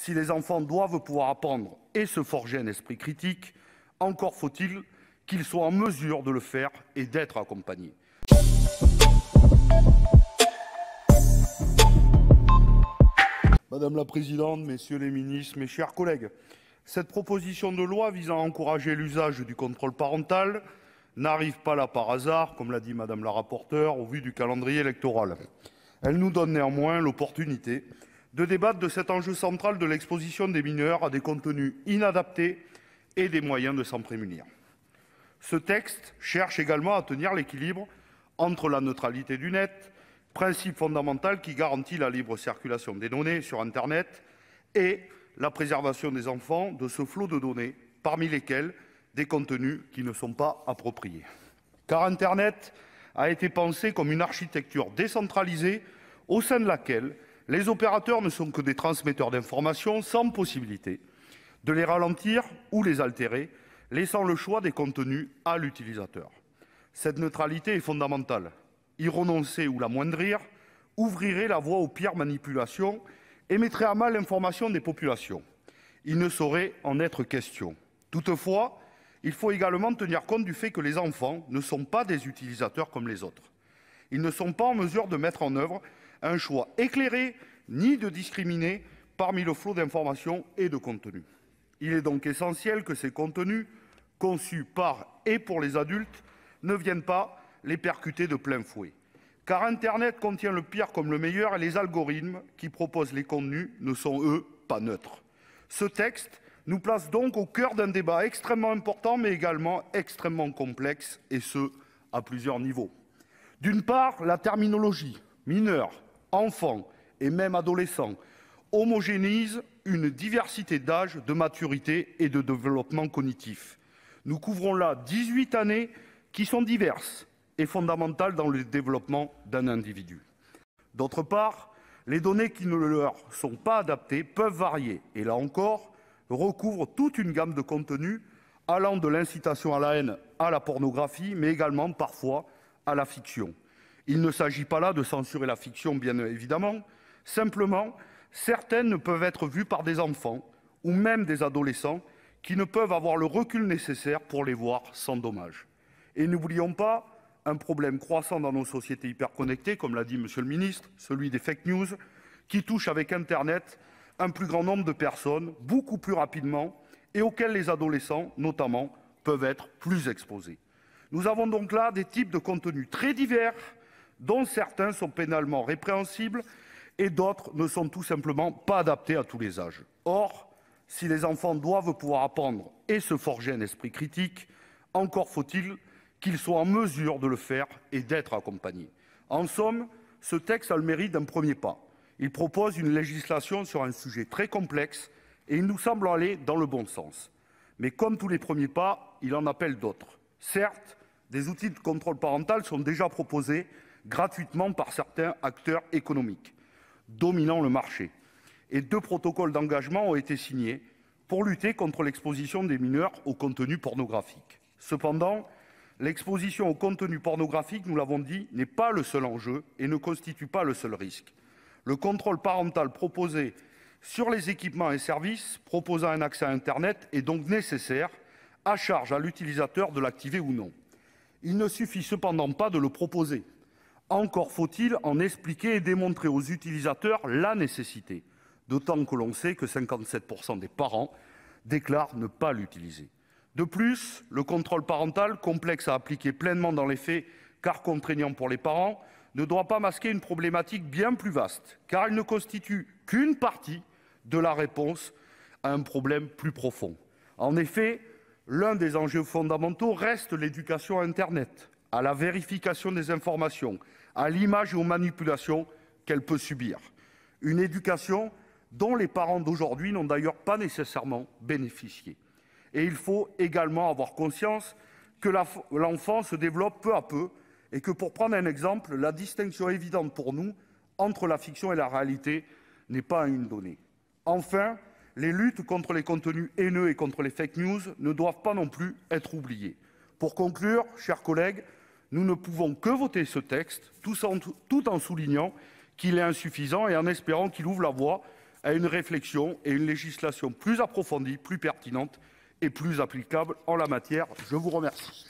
Si les enfants doivent pouvoir apprendre et se forger un esprit critique, encore faut-il qu'ils soient en mesure de le faire et d'être accompagnés. Madame la Présidente, Messieurs les ministres, mes chers collègues, cette proposition de loi visant à encourager l'usage du contrôle parental n'arrive pas là par hasard, comme l'a dit Madame la rapporteure, au vu du calendrier électoral. Elle nous donne néanmoins l'opportunité de débattre de cet enjeu central de l'exposition des mineurs à des contenus inadaptés et des moyens de s'en prémunir. Ce texte cherche également à tenir l'équilibre entre la neutralité du net, principe fondamental qui garantit la libre circulation des données sur internet, et la préservation des enfants de ce flot de données, parmi lesquelles des contenus qui ne sont pas appropriés. Car internet a été pensé comme une architecture décentralisée au sein de laquelle les opérateurs ne sont que des transmetteurs d'informations, sans possibilité de les ralentir ou les altérer, laissant le choix des contenus à l'utilisateur. Cette neutralité est fondamentale. Y renoncer ou l'amoindrir ouvrirait la voie aux pires manipulations et mettrait à mal l'information des populations. Il ne saurait en être question. Toutefois, il faut également tenir compte du fait que les enfants ne sont pas des utilisateurs comme les autres. Ils ne sont pas en mesure de mettre en œuvre un choix éclairé, ni de discriminer parmi le flot d'informations et de contenus. Il est donc essentiel que ces contenus, conçus par et pour les adultes, ne viennent pas les percuter de plein fouet. Car internet contient le pire comme le meilleur et les algorithmes qui proposent les contenus ne sont, eux, pas neutres. Ce texte nous place donc au cœur d'un débat extrêmement important, mais également extrêmement complexe, et ce, à plusieurs niveaux. D'une part, la terminologie mineure, enfants et même adolescents, homogénisent une diversité d'âge, de maturité et de développement cognitif. Nous couvrons là 18 années qui sont diverses et fondamentales dans le développement d'un individu. D'autre part, les données qui ne leur sont pas adaptées peuvent varier et là encore, recouvrent toute une gamme de contenus allant de l'incitation à la haine à la pornographie, mais également parfois à la fiction. Il ne s'agit pas là de censurer la fiction, bien évidemment. Simplement, certaines ne peuvent être vues par des enfants ou même des adolescents qui ne peuvent avoir le recul nécessaire pour les voir sans dommage. Et n'oublions pas un problème croissant dans nos sociétés hyperconnectées, comme l'a dit Monsieur le Ministre, celui des fake news, qui touche avec Internet un plus grand nombre de personnes, beaucoup plus rapidement, et auxquelles les adolescents, notamment, peuvent être plus exposés. Nous avons donc là des types de contenus très divers, dont certains sont pénalement répréhensibles et d'autres ne sont tout simplement pas adaptés à tous les âges. Or, si les enfants doivent pouvoir apprendre et se forger un esprit critique, encore faut-il qu'ils soient en mesure de le faire et d'être accompagnés. En somme, ce texte a le mérite d'un premier pas. Il propose une législation sur un sujet très complexe et il nous semble aller dans le bon sens. Mais comme tous les premiers pas, il en appelle d'autres. Certes, des outils de contrôle parental sont déjà proposés gratuitement par certains acteurs économiques dominant le marché. et Deux protocoles d'engagement ont été signés pour lutter contre l'exposition des mineurs au contenu pornographique Cependant, l'exposition au contenu pornographique nous l'avons dit, n'est pas le seul enjeu et ne constitue pas le seul risque. Le contrôle parental proposé sur les équipements et services proposant un accès à internet est donc nécessaire, à charge à l'utilisateur de l'activer ou non. Il ne suffit cependant pas de le proposer. Encore faut-il en expliquer et démontrer aux utilisateurs la nécessité, d'autant que l'on sait que 57 des parents déclarent ne pas l'utiliser. De plus, le contrôle parental, complexe à appliquer pleinement dans les faits, car contraignant pour les parents, ne doit pas masquer une problématique bien plus vaste, car il ne constitue qu'une partie de la réponse à un problème plus profond. En effet, l'un des enjeux fondamentaux reste l'éducation à internet, à la vérification des informations, à l'image et aux manipulations qu'elle peut subir. Une éducation dont les parents d'aujourd'hui n'ont d'ailleurs pas nécessairement bénéficié. Et il faut également avoir conscience que l'enfant se développe peu à peu et que, pour prendre un exemple, la distinction évidente pour nous entre la fiction et la réalité n'est pas une donnée. Enfin, les luttes contre les contenus haineux et contre les fake news ne doivent pas non plus être oubliées. Pour conclure, chers collègues, nous ne pouvons que voter ce texte, tout en soulignant qu'il est insuffisant et en espérant qu'il ouvre la voie à une réflexion et une législation plus approfondie, plus pertinente et plus applicable en la matière. Je vous remercie.